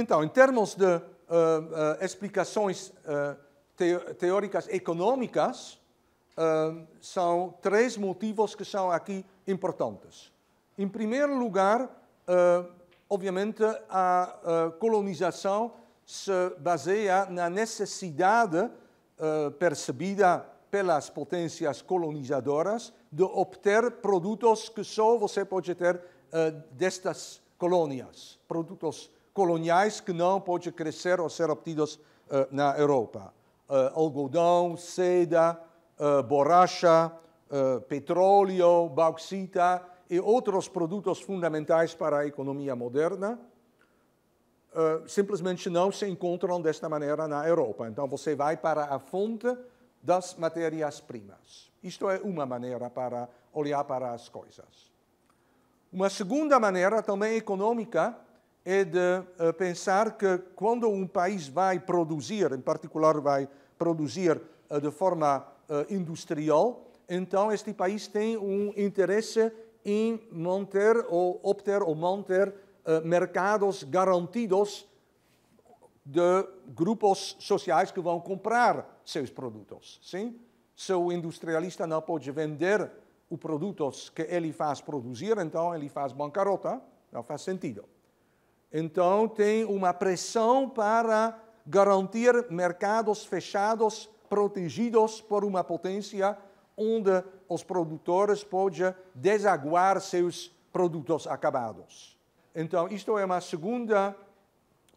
Então, em termos de uh, uh, explicações uh, teóricas econômicas, são três motivos que são aqui importantes. Em primeiro lugar, obviamente, a colonização se baseia na necessidade percebida pelas potências colonizadoras de obter produtos que só você pode ter destas colônias, produtos coloniais que não pode crescer ou ser obtidos uh, na Europa. Uh, algodão, seda, uh, borracha, petróleo, bauxita e outros produtos fundamentais para a economia moderna simplesmente não se encontram desta maneira na Europa. Então você vai para a fonte das matérias-primas. Isto é uma maneira para olhar para as coisas. Uma segunda maneira, também econômica, é de eh, pensar que quando um país vai produzir, em particular vai produzir eh, de forma eh, industrial, então este país tem um interesse em manter ou obter ou manter mercados garantidos de grupos sociais que vão comprar seus produtos. Sim? Se o industrialista não pode vender os produtos que ele faz produzir, então ele faz bancarrota, não faz sentido. Então, tem uma pressão para garantir mercados fechados, protegidos por uma potência onde os produtores podem desaguar seus produtos acabados. Então, isto é uma segunda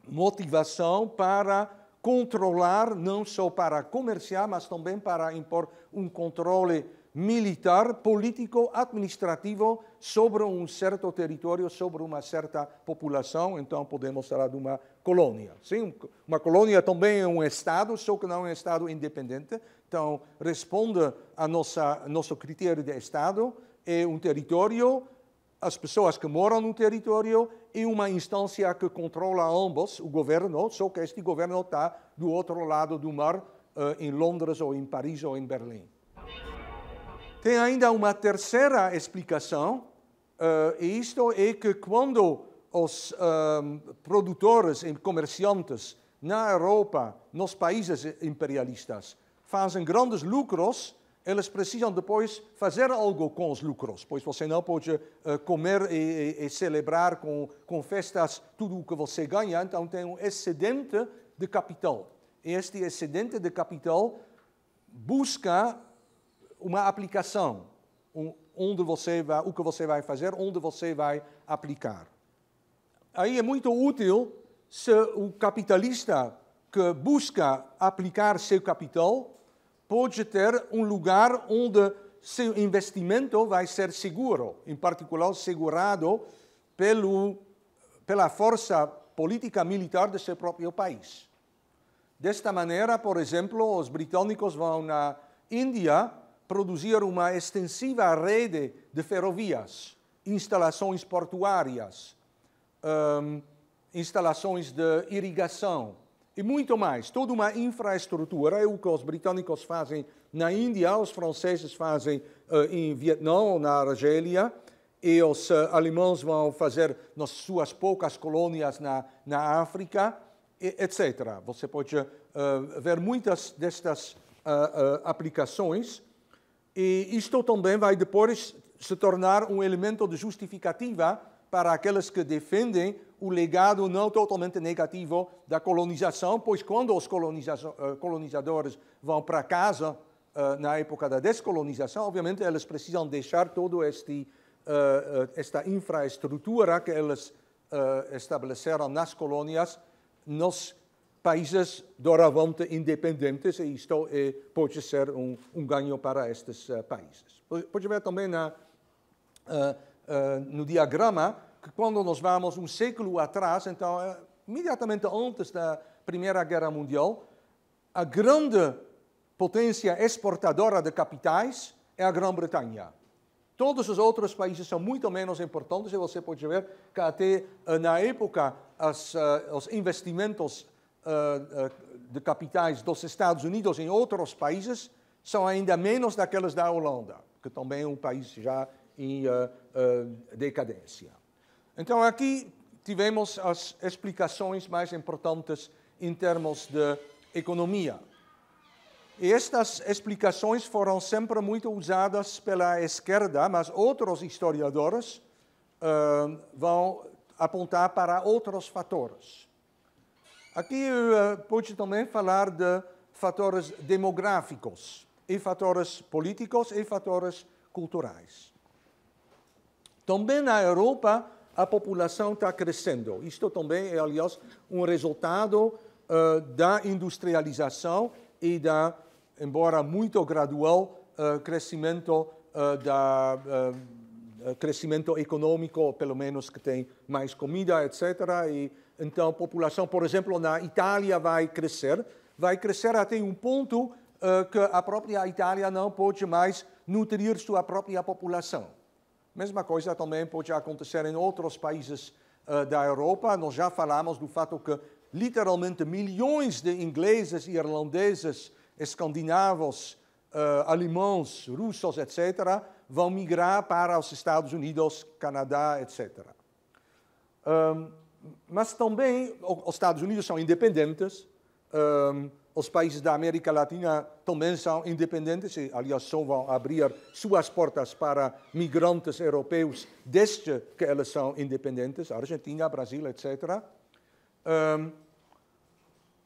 motivação para controlar, não só para comerciar, mas também para impor um controle militar, político, administrativo sobre um certo território, sobre uma certa população. Então, podemos falar de uma colônia. Sim, uma colônia também é um Estado, só que não é um Estado independente. Então, responde a nossa nosso critério de Estado. É um território, as pessoas que moram no território e uma instância que controla ambos, o governo, só que este governo está do outro lado do mar, eh, em Londres ou em Paris ou em Berlim. Tem ainda uma terceira explicação, uh, e isto é que quando os ehm, produtores e comerciantes na Europa, nos países imperialistas, fazem grandes lucros, eles precisam depois fazer algo com os lucros, pois você não pode uh, comer e, e, e celebrar com, com, festas tudo o que você ganha, então tem um excedente de capital. E este excedente de capital busca uma aplicação, um, onde você vai, o que você vai fazer, onde você vai aplicar. Aí é muito útil se o capitalista que busca aplicar seu capital pode ter um lugar onde seu investimento vai ser seguro, em particular segurado pelo, pela força política militar de seu próprio país. Desta maneira, por exemplo, os britânicos vão na Índia produzir uma extensiva rede de ferrovias, instalações portuárias, um, instalações de irrigação e muito mais. Toda uma infraestrutura é o que os britânicos fazem na Índia, os franceses fazem uh, em Vietnã, na Argélia, e os uh, alemães vão fazer nas suas poucas colônias na, na África, e, etc. Você pode uh, ver muitas destas aplicações e isto também vai depois se tornar um elemento de justificativa para aqueles que defendem o legado não totalmente negativo da colonização, pois quando os eh, colonizadores vão para casa eh, na época da descolonização, obviamente eles precisam deixar toda este, eh, esta infraestrutura que eles estabeleceram nas colônias nos países doravante independentes e isto eh, pode ser um, um ganho para estes uh, países. Pode ver também na, uh, uh, no diagrama que quando nós vamos um século atrás, então imediatamente antes da Primeira Guerra Mundial, a grande potência exportadora de capitais é a Grã-Bretanha. Todos os outros países são muito menos importantes e você pode ver que até na época as, os investimentos eh, eh, de capitais dos Estados Unidos em outros países são ainda menos daquelas da Holanda, que também é um país já em eh, decadência. Então, aqui tivemos as explicações mais importantes em termos de economia. E estas explicações foram sempre muito usadas pela esquerda, mas outros historiadores uh, vão apontar para outros fatores. Aqui eh, pode também falar de fatores demográficos e fatores políticos e fatores culturais. Também na Europa, a população está crescendo. Isto também é, aliás, um resultado uh, da industrialização e da, embora muito gradual, uh, crescimento, uh, da, crescimento econômico, pelo menos que tem mais comida, etc. E então, a população, por exemplo, na Itália vai crescer, vai crescer até um ponto uh, que a própria Itália não pode mais nutrir sua própria população. Mesma coisa também pode acontecer em outros países uh, da Europa. Nós já falamos do fato que literalmente milhões de ingleses, irlandeses, escandinavos, uh, eh, alemães, russos, etc., vão migrar para os Estados Unidos, Canadá, etc. Um, mas também os Estados Unidos são independentes, um, os países da América Latina também são independentes e, aliás, só vão abrir suas portas para migrantes europeus desde que eles são independentes Argentina, Brasil, etc. Um,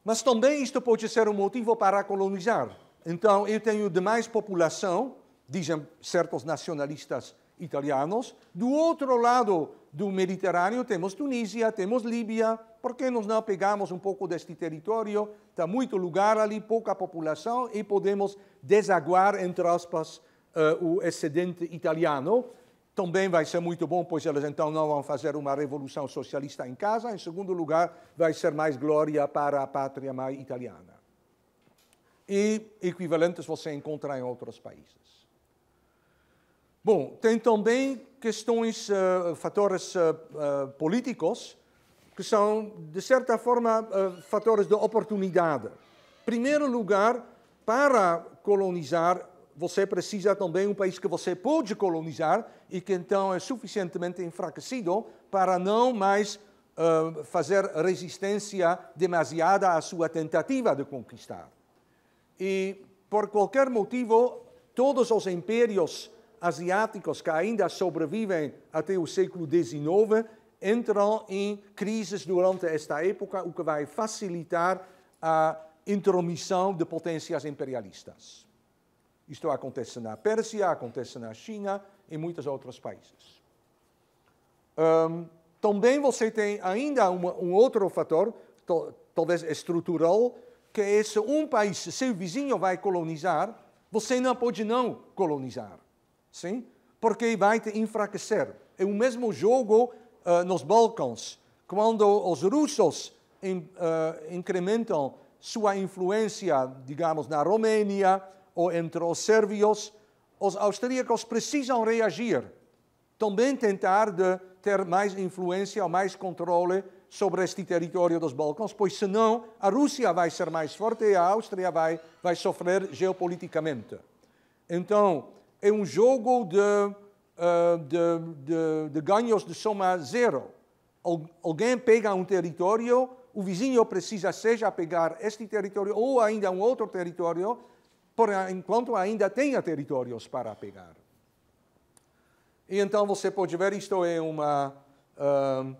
mas também isto pode ser um motivo para colonizar. Então, eu tenho demais população, dizem certos nacionalistas italianos. Do outro lado, do Mediterrâneo, temos Tunísia, temos Líbia, por que nós não pegamos um pouco deste território? Está muito lugar ali, pouca população e podemos desaguar, entre aspas, uh, eh, o excedente italiano. Também vai ser muito bom, pois eles então não vão fazer uma revolução socialista em casa. Em segundo lugar, vai ser mais glória para a pátria mais italiana. E equivalentes você encontra em outros países. Bom, tem também questões, uh, fatores uh, políticos, que são, de certa forma, fatores de oportunidade. Em primeiro lugar, para colonizar, você precisa também um país que você pode colonizar e que então é suficientemente enfraquecido para não mais uh, fazer resistência demasiada à sua tentativa de conquistar. E, por qualquer motivo, todos os impérios asiáticos que ainda sobrevivem até o século XIX entram em crises durante esta época, o que vai facilitar a intromissão de potências imperialistas. Isto acontece na Pérsia, acontece na China e muitos outros países. Um, também você tem ainda uma, um outro fator, to, talvez estrutural, que é se um país, seu vizinho, vai colonizar, você não pode não colonizar sim? Porque vai te enfraquecer. É o mesmo jogo uh, nos Balcãs. Quando os russos in, uh, incrementam sua influência, digamos, na Romênia ou entre os sérvios, os austríacos precisam reagir. Também tentar de ter mais influência ou mais controle sobre este território dos Balcãs, pois senão a Rússia vai ser mais forte e a Áustria vai, vai sofrer geopoliticamente. Então, é um jogo de, eh, de, de, de ganhos de soma zero. Alguém pega um território, o vizinho precisa seja pegar este território ou ainda um outro território, por enquanto ainda tenha territórios para pegar. E então você pode ver, isto é uma uh,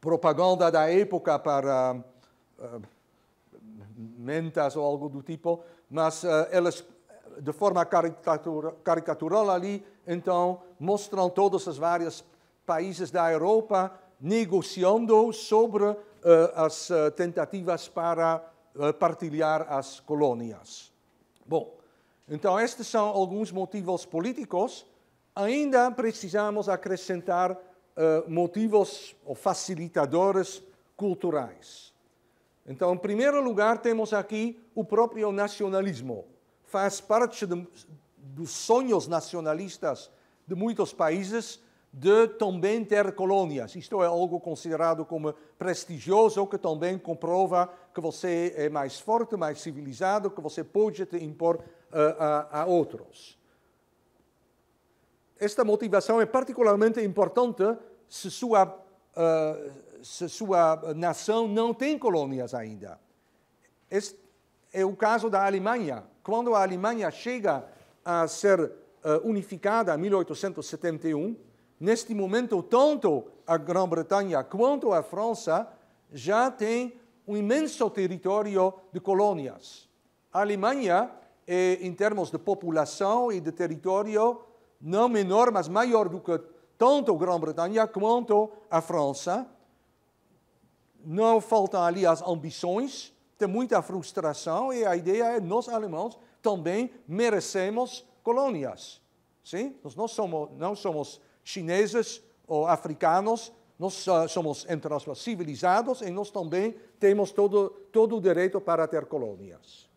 propaganda da época para uh, mentas ou algo do tipo, mas uh, elas de forma caricatura, caricatural ali, então mostram todos os vários países da Europa negociando sobre uh, as uh, tentativas para uh, partilhar as colônias. Bom, então estes são alguns motivos políticos. Ainda precisamos acrescentar motivos ou facilitadores culturais. Então, em primeiro lugar, temos aqui o próprio nacionalismo faz parte de, dos sonhos nacionalistas de muitos países de também ter colônias. Isto é algo considerado como prestigioso, que também comprova que você é mais forte, mais civilizado, que você pode te impor uh, a, a outros. Esta motivação é particularmente importante se sua, uh, se sua nação não tem colônias ainda. Este é o caso da Alemanha quando a Alemanha chega a ser uh, unificada em 1871, neste momento, tanto a Grã-Bretanha quanto a França já têm um imenso território de colônias. A Alemanha é, em termos de população e de território, não menor, mas maior do que tanto a Grã-Bretanha quanto a França. Não faltam ali as ambições tem muita frustração e a ideia é nós alemães também merecemos colônias. Sim? Nós não somos, não somos chineses ou africanos, nós uh, somos, entre aspas, civilizados e nós também temos todo, todo o direito para ter colônias.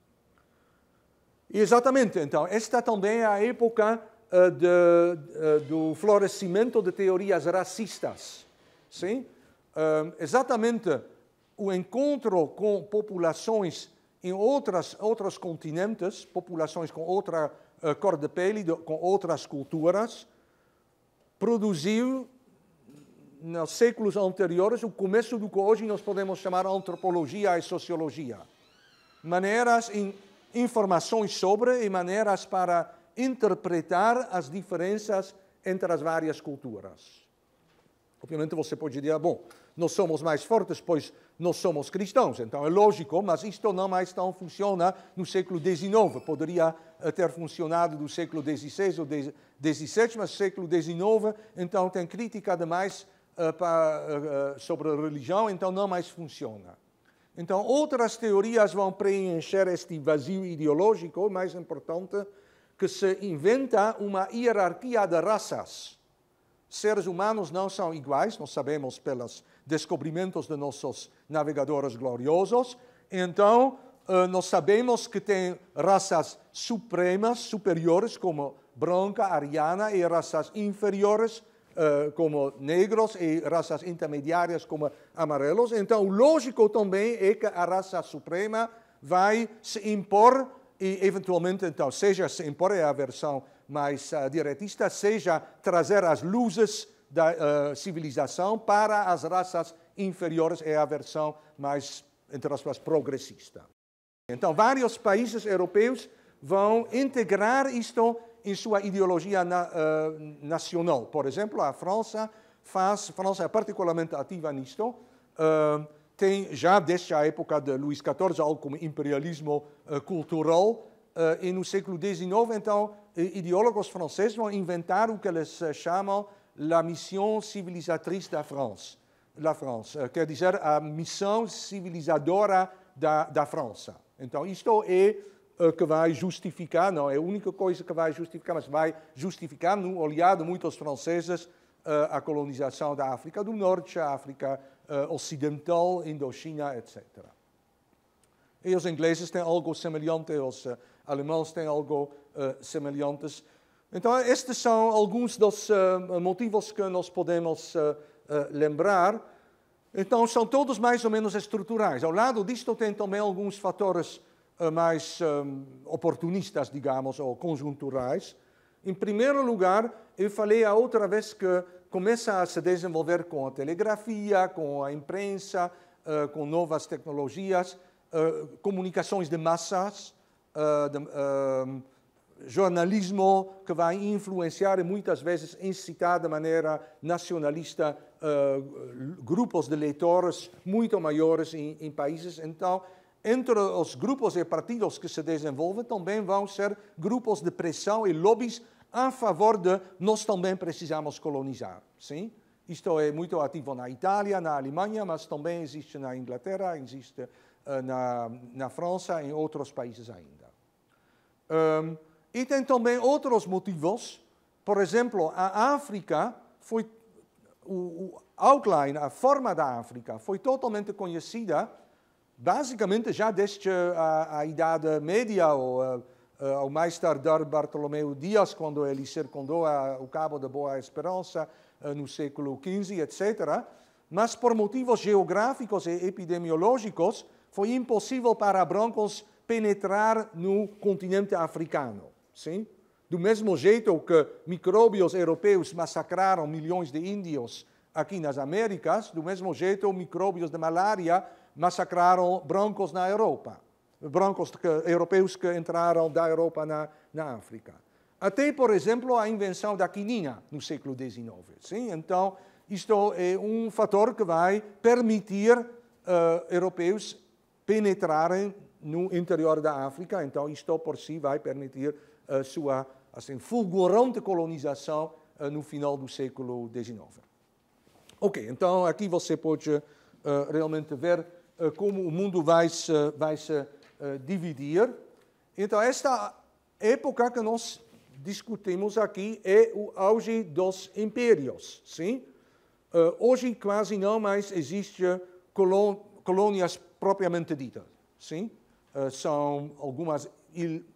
E exatamente, então, esta também é a época uh, de, uh, do florescimento de teorias racistas. Sim? exatamente o encontro com populações em outras, outros continentes, populações com outra uh, cor de pele, de, com outras culturas, produziu, nos séculos anteriores, o começo do que hoje nós podemos chamar antropologia e sociologia. Maneiras em informações sobre e maneiras para interpretar as diferenças entre as várias culturas. Obviamente você pode dizer, ah, bom, nós somos mais fortes, pois nós somos cristãos. Então é lógico, mas isto não mais tão funciona no século XIX. Poderia eh, ter funcionado no século XVI ou XVII, mas século XIX, então tem crítica demais uh, eh, para, uh, eh, sobre a religião, então não mais funciona. Então outras teorias vão preencher este vazio ideológico, mais importante, que se inventa uma hierarquia de raças. Seres humanos não são iguais, nós sabemos pelas descobrimentos de nossos navegadores gloriosos. Então, eh, nós sabemos que tem raças supremas, superiores, como branca, ariana, e raças inferiores, eh, como negros, e raças intermediárias, como amarelos. Então, lógico também é que a raça suprema vai se impor e, eventualmente, então, seja se impor é a versão mais uh, diretista, seja trazer as luzes da uh, civilização para as raças inferiores, é a versão mais, entre aspas, progressista. Então, vários países europeus vão integrar isto em sua ideologia na, uh, nacional. Por exemplo, a França faz, a França é particularmente ativa nisto, uh, tem já desde a época de Luís XIV algo como imperialismo cultural, e no século XIX, então, ideólogos franceses vão inventar o que eles chamam la mission civilizatrice da França, euh, quer dizer, a missão civilizadora da, da França. Então, isto é o euh, que vai justificar, não é a única coisa que vai justificar, mas vai justificar, no olhar de muitos franceses, euh, a colonização da África do Norte, a África Ocidental, Indochina, etc. E os ingleses têm algo semelhante, os alemães têm algo semelhantes. Então, estes são alguns dos uh, motivos que nós podemos uh, lembrar. Então, são todos mais ou menos estruturais. Ao lado disto, tem também alguns fatores mais um, oportunistas, digamos, ou conjunturais. Em primeiro lugar, eu falei a outra vez que começa a se desenvolver com a telegrafia, com a imprensa, uh, com novas tecnologias, uh, comunicações de massas, uh, de, jornalismo que vai influenciar e muitas vezes incitar de maneira nacionalista uh, grupos de leitores muito maiores em, em países. Então, entre os grupos e partidos que se desenvolvem também vão ser grupos de pressão e lobbies a favor de nós também precisamos colonizar. Sim? Isto é muito ativo na Itália, na Alemanha, mas também existe na Inglaterra, existe uh, na, na França e em outros países ainda. Um, ehm, e tem também outros motivos. Por exemplo, a África foi. O, o outline, a forma da África, foi totalmente conhecida, basicamente já desde a, a Idade Média, ou, uh, mais tardar Bartolomeu Dias, quando ele circundou a, o Cabo da Boa Esperança eh, no século XV, etc. Mas por motivos geográficos e epidemiológicos, foi impossível para brancos penetrar no continente africano. Sim? Do mesmo jeito que micróbios europeus massacraram milhões de índios aqui nas Américas, do mesmo jeito micróbios de malária massacraram brancos na Europa, brancos que, europeus que entraram da Europa na, na África. Até, por exemplo, a invenção da quinina no século XIX. Sim? Então, isto é um fator que vai permitir uh, europeus penetrarem no interior da África, então isto por si vai permitir a sua assim, fulgurante colonização eh, no final do século XIX. Ok, então aqui você pode eh, realmente ver eh, como o mundo vai se, vai se dividir. Então, esta época que nós discutimos aqui é o auge dos impérios, sim? hoje quase não mais existem colônias propriamente ditas, sim? são algumas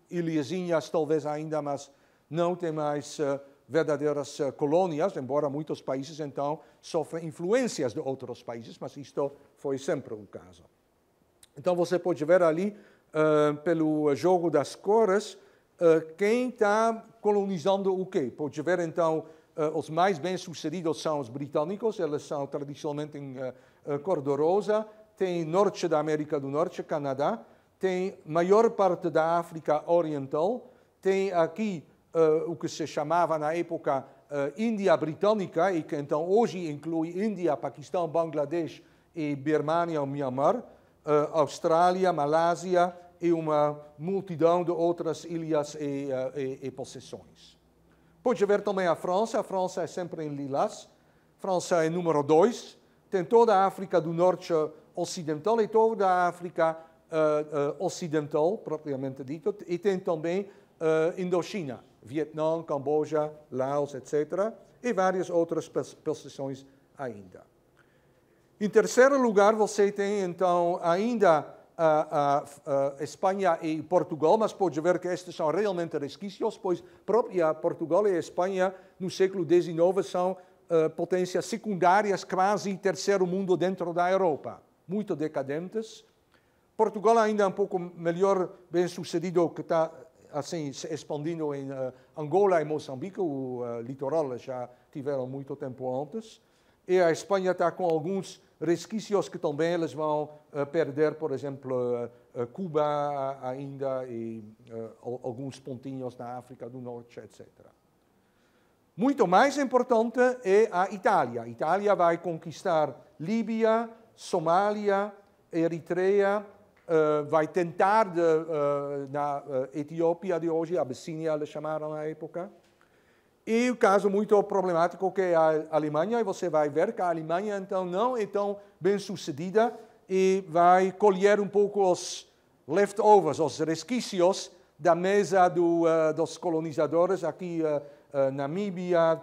Iliesinhas talvez ainda, mas não tem mais uh, verdadeiras uh, colônias, embora muitos países então sofrem influências de outros países, mas isto foi sempre o caso. Então você pode ver ali, uh, pelo jogo das cores, quem está colonizando o quê. Pode ver então, os mais bem-sucedidos são os britânicos, eles são tradicionalmente em cor de rosa, tem norte da América do Norte, Canadá, tem maior parte da África Oriental, tem aqui uh, o que se chamava na época uh, Índia Britânica, e que então hoje inclui Índia, Paquistão, Bangladesh e Birmania ou Myanmar, uh, Austrália, Malásia e uma multidão de outras ilhas e, e, e possessões. Pode ver também a França, a França é sempre em lilás, França é número dois. tem toda a África do Norte Ocidental e toda a África uh, ocidental, propriamente dito, e tem também eh, Indochina, Vietnã, Camboja, Laos, etc., e várias outras posições ainda. Em terceiro lugar, você tem então ainda a, a, a, Espanha e Portugal, mas pode ver que estes são realmente resquícios, pois própria Portugal e Espanha no século XIX são uh, potências secundárias, quase terceiro mundo dentro da Europa, muito decadentes, Portugal ainda é um pouco melhor bem sucedido que está assim se expandindo em uh, Angola e Moçambique, o uh, litoral já tiveram muito tempo antes. E a Espanha está com alguns resquícios que também eles vão uh, perder, por exemplo, Cuba ainda e alguns pontinhos na África do Norte, etc. Muito mais importante é a Itália. A Itália vai conquistar Líbia, Somália, Eritreia, eh, vai tentar de, uh, na eh, Etiópia de hoje, Abessínia, eles chamaram na época, e o caso muito problemático que é a Alemanha, e você vai ver que a Alemanha então não é tão bem sucedida e vai colher um pouco os leftovers, os resquícios da mesa do, uh, dos colonizadores aqui uh, uh, Namíbia,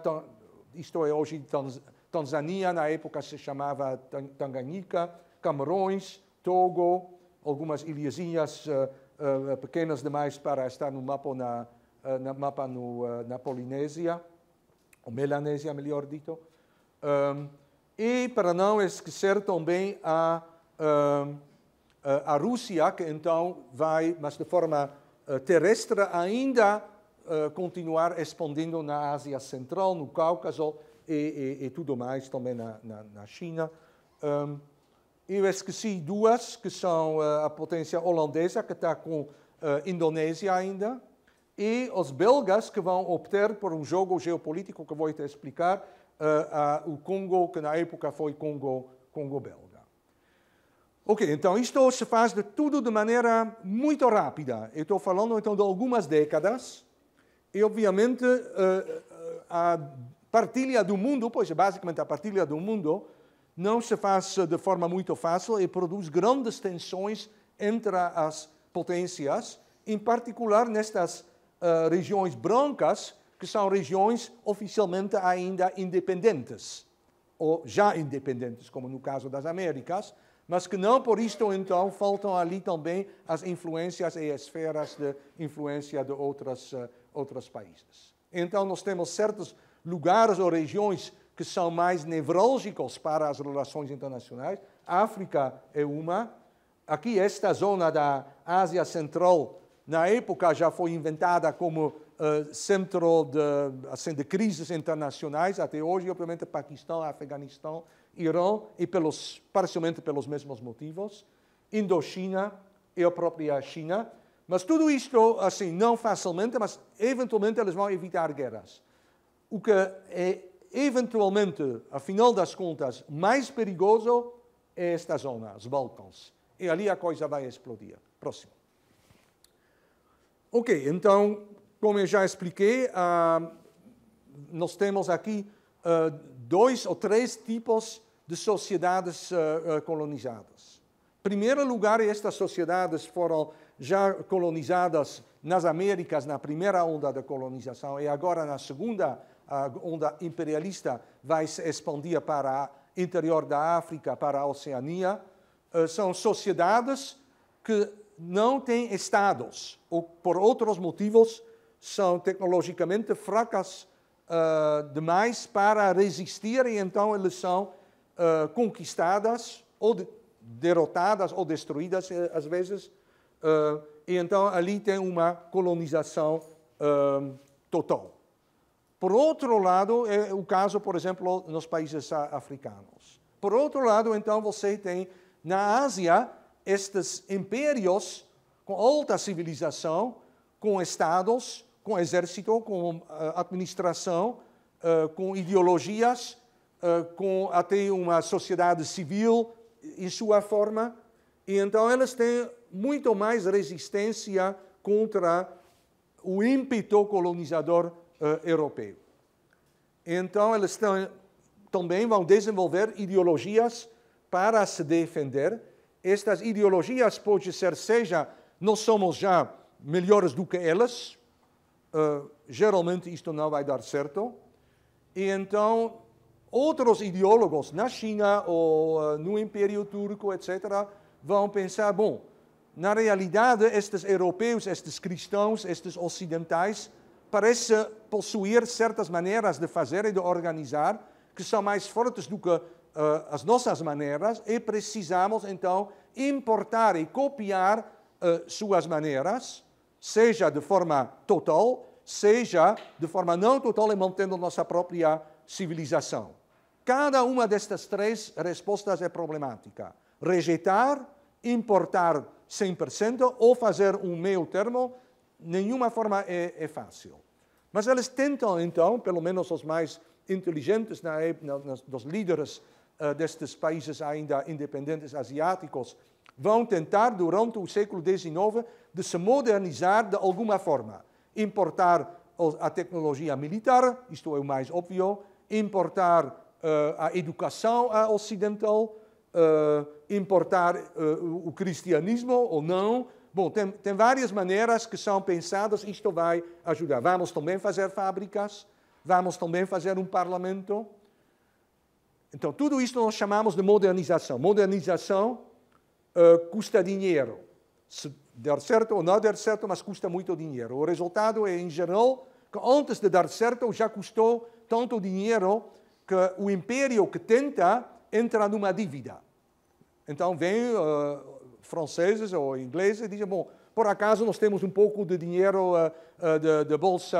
isto é hoje Tanz Tanzânia, na época se chamava Tanganyika, Camarões, Togo, algumas ilhazinhas uh, pequenas demais para estar no mapa na, eh, na, mapa no, na Polinésia, ou Melanésia, melhor dito. Um, e para não esquecer também a, um, a Rússia, que então vai, mas de forma terrestre, ainda uh, continuar expandindo na Ásia Central, no Cáucaso e, e, e tudo mais, também na, na, na China. Um, eu esqueci duas, que são eh, a potência holandesa, que está com a eh, Indonésia ainda, e os belgas, que vão optar por um jogo geopolítico que vou te explicar, uh, uh, o Congo, que na época foi Congo, Congo belga. Ok, então isto se faz de tudo de maneira muito rápida. Eu estou falando então de algumas décadas, e obviamente uh, a partilha do mundo, pois é basicamente a partilha do mundo, não se faz eh, de forma muito fácil e produz grandes tensões entre as potências, em particular nestas uh, regiões brancas, que são regiões oficialmente ainda independentes, ou já independentes, como no caso das Américas, mas que não por isto, então, faltam ali também as influências e esferas de influência de outras, uh, outros países. Então, nós temos certos lugares ou regiões que são mais nevrálgicos para as relações internacionais. A África é uma. Aqui, esta zona da Ásia Central, na época, já foi inventada como uh, centro de, assim, de crises internacionais, até hoje, obviamente, Paquistão, Afeganistão, Irã, e pelos, parcialmente pelos mesmos motivos. Indochina e a própria China. Mas tudo isto, assim, não facilmente, mas eventualmente eles vão evitar guerras. O que é eventualmente, afinal das contas, mais perigoso é esta zona, os Balcãs. E ali a coisa vai explodir. Próximo. Ok, então, como eu já expliquei, uh, nós temos aqui uh, dois ou três tipos de sociedades uh, colonizadas. Em primeiro lugar, estas sociedades foram já colonizadas nas Américas na primeira onda da colonização e agora na segunda onda a onda imperialista vai se expandir para o interior da África, para a Oceania, eh, são sociedades que não têm estados, ou por outros motivos, são tecnologicamente fracas uh, demais para resistir, e então eles são uh, conquistadas, ou de derrotadas, ou destruídas, às vezes. Uh, e então ali tem uma colonização total. Por outro lado, é o caso, por exemplo, nos países africanos. Por outro lado, então, você tem na Ásia estes impérios com alta civilização, com estados, com exército, com uh, administração, uh, com ideologias, uh, com até uma sociedade civil em sua forma. E então elas têm muito mais resistência contra o ímpeto colonizador uh, europeu. Então, eles tão, também vão desenvolver ideologias para se defender. Estas ideologias podem ser, seja nós somos já melhores do que elas, uh, eh, geralmente isto não vai dar certo. E então, outros ideólogos na China ou uh, no Império Turco, etc., vão pensar: bom, na realidade, estes europeus, estes cristãos, estes ocidentais, parece possuir certas maneiras de fazer e de organizar que são mais fortes do que uh, as nossas maneiras e precisamos então importar e copiar uh, suas maneiras, seja de forma total, seja de forma não total e mantendo nossa própria civilização. Cada uma destas três respostas é problemática. Rejeitar, importar 100% ou fazer um meio termo nenhuma forma é, é fácil. Mas eles tentam, então, pelo menos os mais inteligentes na, na, na dos líderes uh, destes países ainda independentes asiáticos, vão tentar, durante o século XIX, de se modernizar de alguma forma. Importar a tecnologia militar, isto é o mais óbvio, importar uh, a educação ocidental, uh, importar uh, o cristianismo ou não, Bom, tem, tem várias maneiras que são pensadas, isto vai ajudar. Vamos também fazer fábricas, vamos também fazer um parlamento. Então, tudo isso nós chamamos de modernização. Modernização uh, custa dinheiro. Se der certo ou não der certo, mas custa muito dinheiro. O resultado é, em geral, que antes de dar certo já custou tanto dinheiro que o império que tenta entra numa dívida. Então vem uh, franceses ou ingleses dizem, bom, por acaso nós temos um pouco de dinheiro uh, uh, de, de, bolsa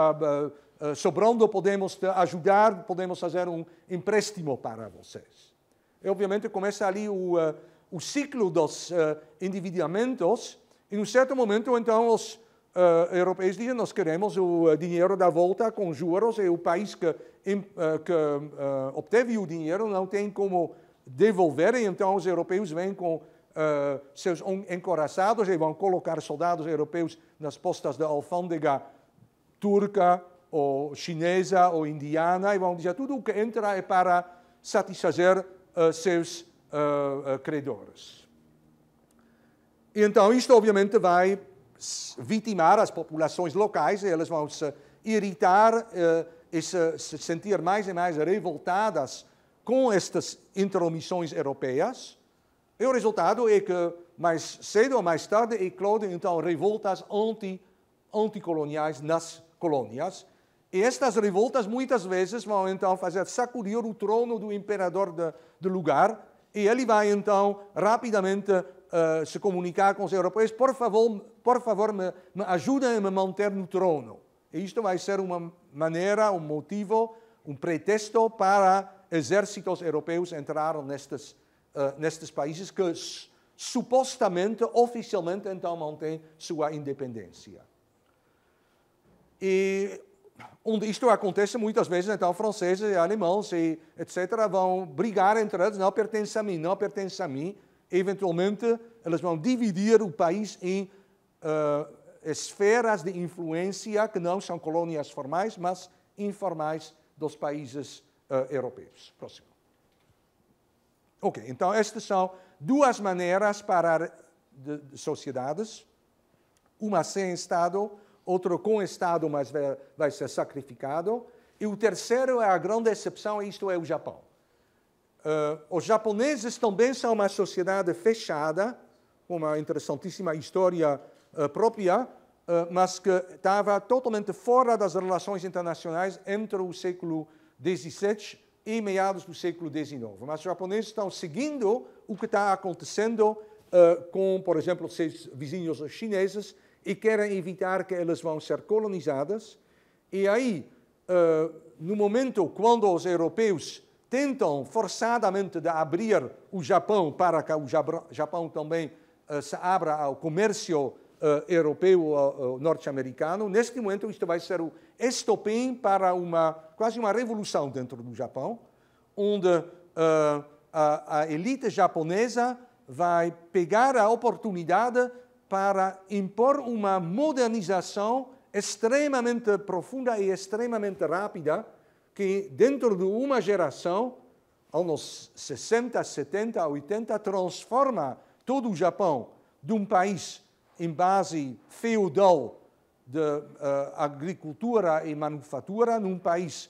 uh, sobrando, podemos te ajudar, podemos fazer um empréstimo para vocês. E obviamente começa ali o, o ciclo dos endividamentos, e num certo momento então os europeus dizem, nós queremos o dinheiro da volta com juros, e o país que, que obteve o dinheiro não tem como devolver, e então os europeus vêm com uh, seus encoraçados e vão colocar soldados europeus nas postas da alfândega turca ou chinesa ou indiana e vão dizer tudo o que entra é para satisfazer uh, seus uh, credores. E então isto obviamente vai vitimar as populações locais e elas vão se irritar e se, se sentir mais e mais revoltadas com estas intromissões europeias e o resultado é que, mais cedo ou mais tarde, eclodem então revoltas anti, anticoloniais nas colônias. E estas revoltas muitas vezes vão então fazer sacudir o trono do imperador de, de lugar e ele vai então rapidamente uh, se comunicar com os europeus, por favor, por favor me, me ajudem a me manter no trono. E isto vai ser uma maneira, um motivo, um pretexto para exércitos europeus entrar nestas uh, nestes países que supostamente, oficialmente, então mantém sua independência. E onde isto acontece muitas vezes, então franceses e alemães e etc. vão brigar entre eles, não pertence a mim, não pertence a mim. Eventualmente, eles vão dividir o país em uh, esferas de influência que não são colônias formais, mas informais dos países uh, europeus. Próximo. Ok, então estas são duas maneiras para de, de sociedades, uma sem Estado, outra com Estado, mas vai, vai ser sacrificado. E o terceiro é a grande exceção, isto é o Japão. Uh, os japoneses também são uma sociedade fechada, com uma interessantíssima história uh, própria, uh, mas que estava totalmente fora das relações internacionais entre o século XVII e meados do século XIX. Mas os japoneses estão seguindo o que está acontecendo uh, com, por exemplo, seus vizinhos chineses e querem evitar que eles vão ser colonizadas. E aí, uh, no momento quando os europeus tentam forçadamente de abrir o Japão para que o Japão também uh, se abra ao comércio eh, europeu eh, norte-americano. Neste momento, isto vai ser o estopim para uma quase uma revolução dentro do Japão, onde uh, a, a, elite japonesa vai pegar a oportunidade para impor uma modernização extremamente profunda e extremamente rápida, que dentro de uma geração, anos 60, 70, 80, transforma todo o Japão de um país em base feudal de uh, agricultura e manufatura num país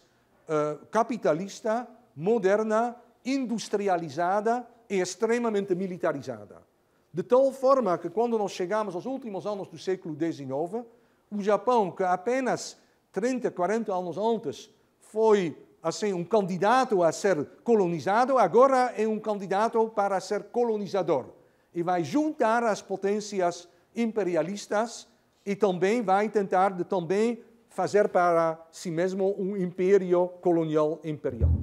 uh, capitalista, moderna, industrializada e extremamente militarizada. De tal forma que quando nós chegamos aos últimos anos do século XIX, o Japão, que apenas 30, 40 anos antes foi assim um candidato a ser colonizado, agora é um candidato para ser colonizador e vai juntar as potências imperialistas e também vai tentar de também fazer para si mesmo um império colonial imperial.